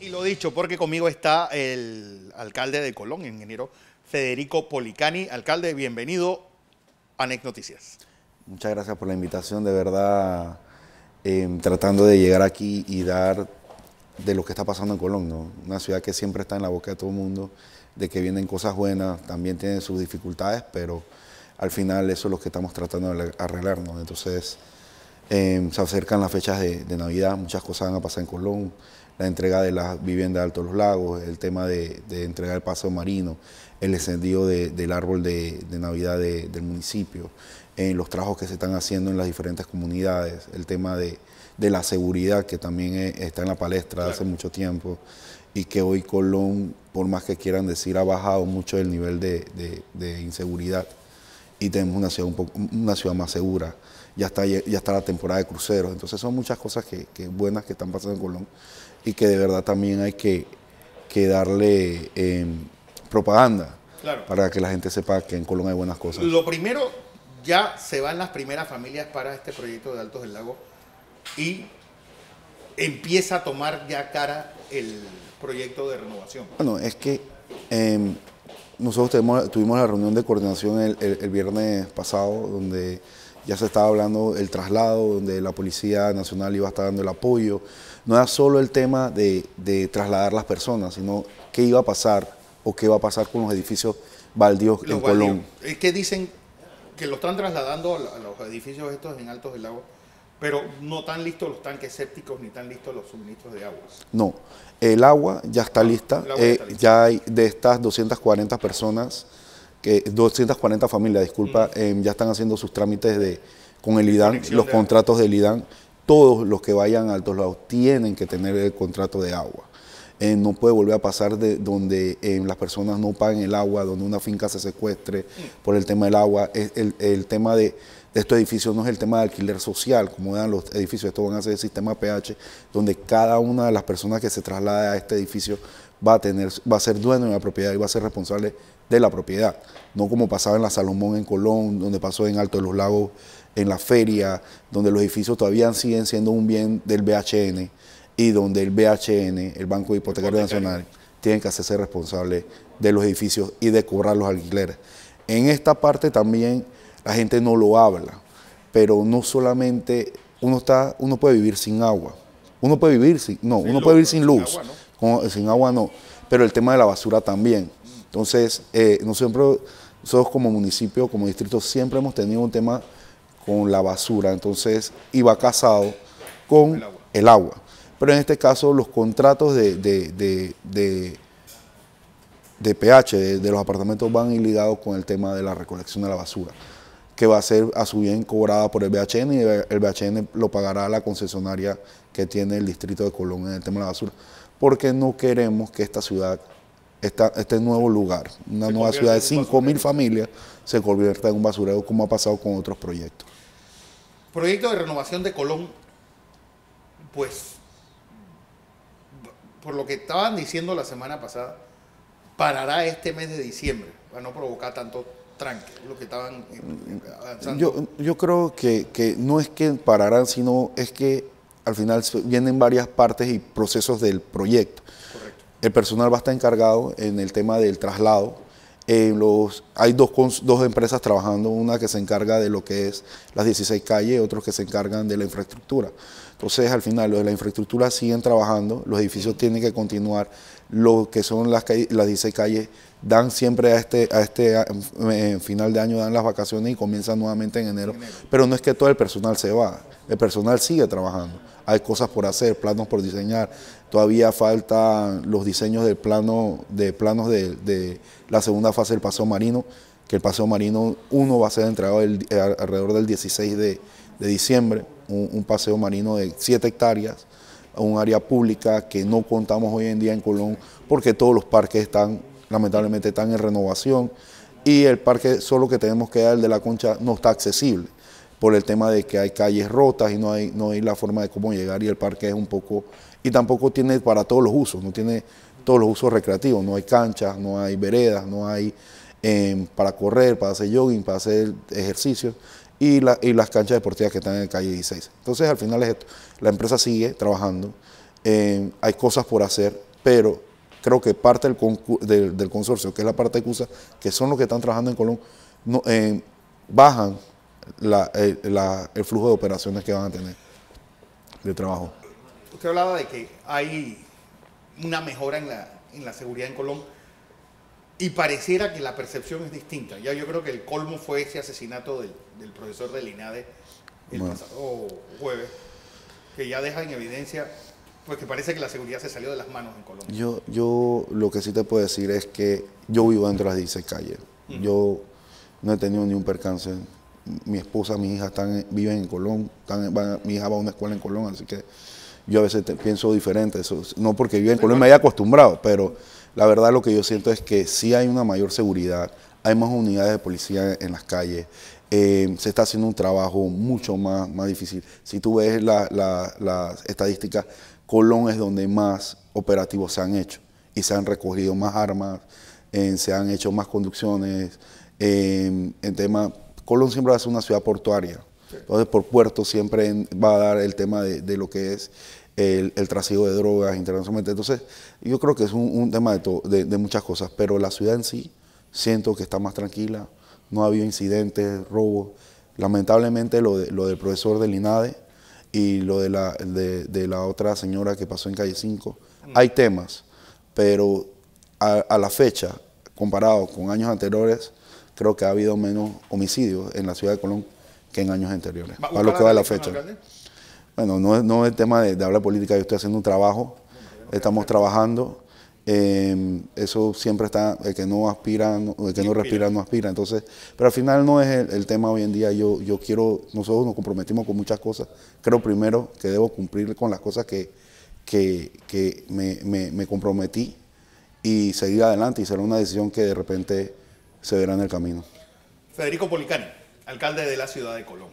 Y lo dicho, porque conmigo está el alcalde de Colón, ingeniero Federico Policani. Alcalde, bienvenido a Noticias. Muchas gracias por la invitación, de verdad, em, tratando de llegar aquí y dar de lo que está pasando en Colón, una ciudad que siempre está en la boca de todo el mundo, de que vienen cosas buenas, también tiene sus dificultades, pero al final eso es lo que estamos tratando de arreglarnos. Entonces, em, se acercan las fechas de Navidad, muchas cosas van a pasar en Colón, la entrega de las viviendas de Alto Los Lagos, el tema de, entregar el paso marino, el encendido del árbol de, Navidad del municipio, eh, los trabajos que se están haciendo en las diferentes comunidades, el tema de, la seguridad que también eh, está en la palestra desde hace mucho tiempo y que hoy Colón, por más que quieran decir, ha bajado mucho el nivel de, inseguridad y tenemos una ciudad, una ciudad más segura ya está, ya está la temporada de cruceros. Entonces son muchas cosas que, buenas que están pasando en Colón y que de verdad también hay que, darle em, propaganda para que la gente sepa que en Colón hay buenas cosas. Lo primero, ya se van las primeras familias para este proyecto de Altos del Lago y empieza a tomar ya cara el proyecto de renovación. Bueno, es que em, nosotros tuvimos, la reunión de coordinación el, viernes pasado, donde ya se estaba hablando el traslado, donde la Policía Nacional iba a estar dando el apoyo. No era solo el tema de, trasladar las personas, sino qué iba a pasar o qué va a pasar con los edificios baldíos en Colón. ¿Qué dicen que lo están trasladando a los edificios estos en Altos del Lago pero no tan listos los tanques sépticos ni tan listos los suministros de agua. No, el agua ya está ah, eh, lista. Ya, hay de estas 240 personas, que 240 familias, disculpa, em, ya están haciendo sus trámites de con el IDAN, los contratos del IDAN. Todos los que vayan a Altos Lados tienen que tener el contrato de agua. Eh, no puede volver a pasar de donde eh, las personas no paguen el agua, donde una finca se secuestre por el tema del agua. El, tema de, estos edificios no es el tema de alquiler social, como dan los edificios, estos van a ser el sistema PH, donde cada una de las personas que se traslada a este edificio va a, tener, va a ser dueño de la propiedad y va a ser responsable de la propiedad. No como pasaba en la Salomón en Colón, donde pasó en Alto de los Lagos, en la feria, donde los edificios todavía siguen siendo un bien del BHN y donde el BHN, el Banco Hipotecario Nacional, tiene que hacerse responsable de los edificios y de cobrar los alquileres. En esta parte también la gente no lo habla, pero no solamente uno está, uno puede vivir sin agua, uno puede vivir sin, no, uno luz, puede vivir sin luz, sin agua, ¿no? pero el tema de la basura también. Entonces, eh, nosotros, como municipio, como distrito, siempre hemos tenido un tema con la basura, entonces iba casado con El agua pero en este caso los contratos de, de, PH de, los apartamentos van ligados con el tema de la recolección de la basura, que va a ser a su bien cobrada por el BHN y el BHN lo pagará a la concesionaria que tiene el distrito de Colón en el tema de la basura, porque no queremos que esta ciudad, esta, este nuevo lugar, una nueva ciudad de 5.000 familias, se convierta en un basurero como ha pasado con otros proyectos. Proyecto de renovación de Colón, pues por lo que estaban diciendo la semana pasada, parará este mes de diciembre para no provocar tanto tranque, lo que estaban eh, mm, Yo, yo creo que, no es que pararán, sino es que al final vienen varias partes y procesos del proyecto. Correcto. El personal va a estar encargado en el tema del traslado eh, hay dos, dos, empresas trabajando, una que se encarga de lo que es las 16 calles, otros que se encargan de la infraestructura. Entonces, al final, los de la infraestructura siguen trabajando, los edificios tienen que continuar, lo que son las, las 16 calles dan siempre a este, a este eh, final de año, dan las vacaciones y comienzan nuevamente en enero. Pero no es que todo el personal se va, el personal sigue trabajando. Hay cosas por hacer, planos por diseñar. Todavía faltan los diseños del plano, de planos de, la segunda fase del paseo marino, que el paseo marino 1 va a ser entregado eh, alrededor del 16 de, diciembre, un, paseo marino de 7 hectáreas, un área pública que no contamos hoy en día en Colón, porque todos los parques están lamentablemente están en renovación y el parque solo que tenemos que dar de la concha no está accesible por el tema de que hay calles rotas y no hay, no hay la forma de cómo llegar y el parque es un poco, y tampoco tiene para todos los usos, no tiene todos los usos recreativos, no hay canchas, no hay veredas, no hay em, para correr, para hacer jogging, para hacer ejercicios y, y, las canchas deportivas que están en la calle 16. Entonces al final es esto, la empresa sigue trabajando, em, hay cosas por hacer, pero creo que parte del, del consorcio, que es la parte de CUSA, que son los que están trabajando en Colón, bajan el flujo de operaciones que van a tener de trabajo. Usted hablaba de que hay una mejora en la, en la seguridad en Colón y pareciera que la percepción es distinta. Ya yo creo que el colmo fue ese asesinato del, profesor del INADE el pasado jueves, que ya deja en evidencia porque parece que la seguridad se salió de las manos en Colombia. Yo, yo lo que sí te puedo decir es que yo vivo dentro de las 16 calles. Yo no he tenido ni un percance. Mi esposa, mi hija están, viven en Colón. mi hija va a una escuela en Colón, así que yo a veces pienso diferente. Eso, no porque yo en Colón me haya acostumbrado, pero la verdad lo que yo siento es que sí hay una mayor seguridad. Hay más unidades de policía en las calles. Eh, se está haciendo un trabajo mucho más, más difícil. Si tú ves las estadísticas, Colón es donde más operativos se han hecho y se han recogido más armas, eh, se han hecho más conducciones. Eh, tema, Colón siempre va a ser una ciudad portuaria, entonces por puerto siempre va a dar el tema de, lo que es el, el trasiego de drogas internacionalmente. Entonces, yo creo que es un, tema de, de muchas cosas, pero la ciudad en sí siento que está más tranquila no ha habido incidentes, robos. Lamentablemente lo, de, lo del profesor del INADE y lo de la, de, la otra señora que pasó en Calle 5, mm. hay temas, pero a, la fecha, comparado con años anteriores, creo que ha habido menos homicidios en la ciudad de Colón que en años anteriores, para lo que va la fecha. Bueno, no, no es tema de, de hablar política, yo estoy haciendo un trabajo, estamos trabajando Em, eso siempre está, el que no aspira, el que no respira no aspira. Entonces, pero al final no es el, tema hoy en día. Yo, yo quiero, nosotros nos comprometimos con muchas cosas. Creo primero que debo cumplir con las cosas que, que, me, comprometí y seguir adelante y será una decisión que de repente se verá en el camino. Federico Policani, alcalde de la ciudad de Colón.